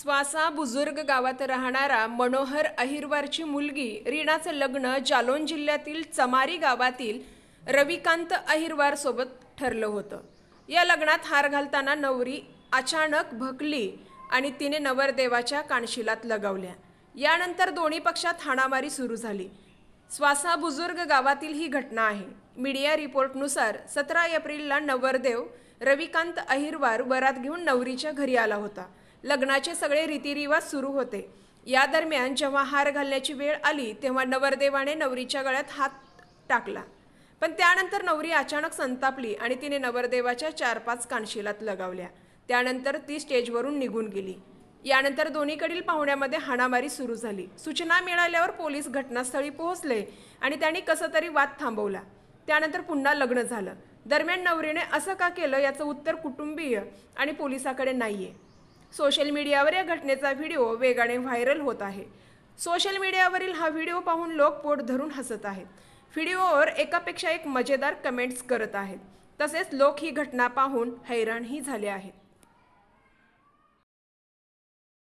स्वासा बुजुर्ग गावात राहणारा मनोहर अहिरवारची मुलगी रीणाचं लग्न जालोन जिल्ह्यातील चमारी गावातील रविकांत सोबत ठरलं होतं या लग्नात हार घालताना नवरी अचानक भकली आणि तिने नवरदेवाच्या कानशिलात लगावल्या यानंतर दोन्ही पक्षात हाणामारी सुरू झाली स्वासा बुजुर्ग गावातील ही घटना आहे मीडिया रिपोर्टनुसार सतरा एप्रिलला नवरदेव रविकांत अहिरवार वरात घेऊन नवरीच्या घरी आला होता लग्नाचे सगळे रीतिरिवाज सुरू होते या दरम्यान जेव्हा हार घालण्याची वेळ आली तेव्हा नवरदेवाने नवरीच्या गळ्यात हात टाकला पण त्यानंतर नवरी अचानक संतापली आणि तिने नवरदेवाच्या चार पाच कानशिलात लगावल्या त्यानंतर ती स्टेजवरून निघून गेली यानंतर दोन्हीकडील पाहुण्यामध्ये हाणामारी सुरू झाली सूचना मिळाल्यावर पोलीस घटनास्थळी पोहोचले आणि त्यांनी कसं तरी वाद थांबवला त्यानंतर पुन्हा लग्न झालं दरम्यान नवरीने असं का केलं याचं उत्तर कुटुंबीय आणि पोलिसाकडे नाही आहे सोशल मीडियावर या घटनेचा व्हिडिओ वेगाने व्हायरल होत आहे सोशल मीडियावरील हा व्हिडिओ पाहून लोक पोट धरून हसत आहेत व्हिडिओवर एकापेक्षा एक मजेदार कमेंट्स करत आहेत तसेच लोक ही घटना पाहून हैराणही झाले आहेत